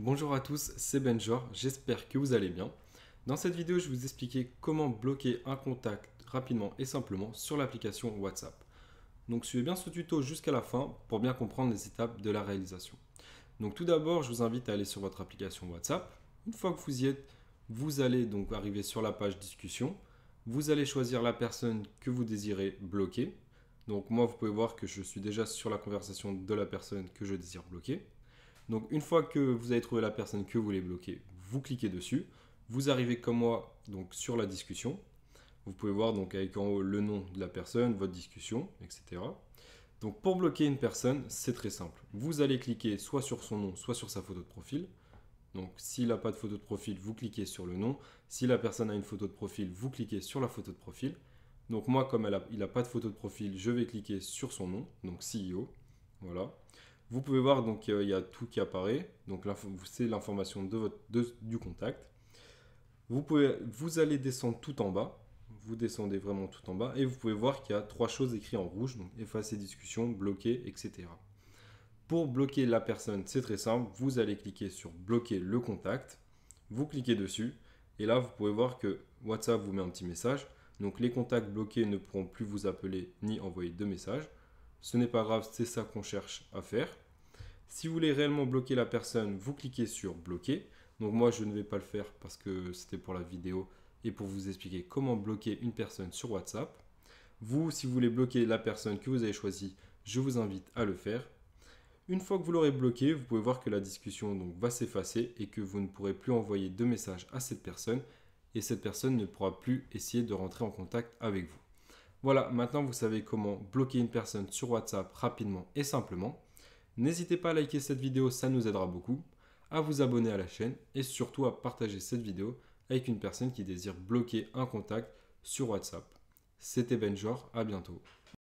Bonjour à tous, c'est Benjor, j'espère que vous allez bien. Dans cette vidéo, je vais vous expliquer comment bloquer un contact rapidement et simplement sur l'application WhatsApp. Donc suivez bien ce tuto jusqu'à la fin pour bien comprendre les étapes de la réalisation. Donc tout d'abord, je vous invite à aller sur votre application WhatsApp. Une fois que vous y êtes, vous allez donc arriver sur la page discussion. Vous allez choisir la personne que vous désirez bloquer. Donc moi, vous pouvez voir que je suis déjà sur la conversation de la personne que je désire bloquer. Donc une fois que vous avez trouvé la personne que vous voulez bloquer, vous cliquez dessus. Vous arrivez comme moi donc sur la discussion. Vous pouvez voir donc avec en haut le nom de la personne, votre discussion, etc. Donc pour bloquer une personne, c'est très simple. Vous allez cliquer soit sur son nom, soit sur sa photo de profil. Donc s'il n'a pas de photo de profil, vous cliquez sur le nom. Si la personne a une photo de profil, vous cliquez sur la photo de profil. Donc moi, comme il n'a pas de photo de profil, je vais cliquer sur son nom, donc CEO. Voilà. Vous pouvez voir, donc euh, il y a tout qui apparaît. Donc c'est l'information de du contact. Vous, pouvez, vous allez descendre tout en bas. Vous descendez vraiment tout en bas. Et vous pouvez voir qu'il y a trois choses écrites en rouge. Donc effacer discussion, bloquer, etc. Pour bloquer la personne, c'est très simple. Vous allez cliquer sur bloquer le contact. Vous cliquez dessus. Et là, vous pouvez voir que WhatsApp vous met un petit message. Donc les contacts bloqués ne pourront plus vous appeler ni envoyer de messages. Ce n'est pas grave, c'est ça qu'on cherche à faire. Si vous voulez réellement bloquer la personne, vous cliquez sur bloquer. Donc moi, je ne vais pas le faire parce que c'était pour la vidéo et pour vous expliquer comment bloquer une personne sur WhatsApp. Vous, si vous voulez bloquer la personne que vous avez choisie, je vous invite à le faire. Une fois que vous l'aurez bloqué, vous pouvez voir que la discussion donc, va s'effacer et que vous ne pourrez plus envoyer de messages à cette personne et cette personne ne pourra plus essayer de rentrer en contact avec vous. Voilà, maintenant vous savez comment bloquer une personne sur WhatsApp rapidement et simplement. N'hésitez pas à liker cette vidéo, ça nous aidera beaucoup, à vous abonner à la chaîne et surtout à partager cette vidéo avec une personne qui désire bloquer un contact sur WhatsApp. C'était Benjor, à bientôt.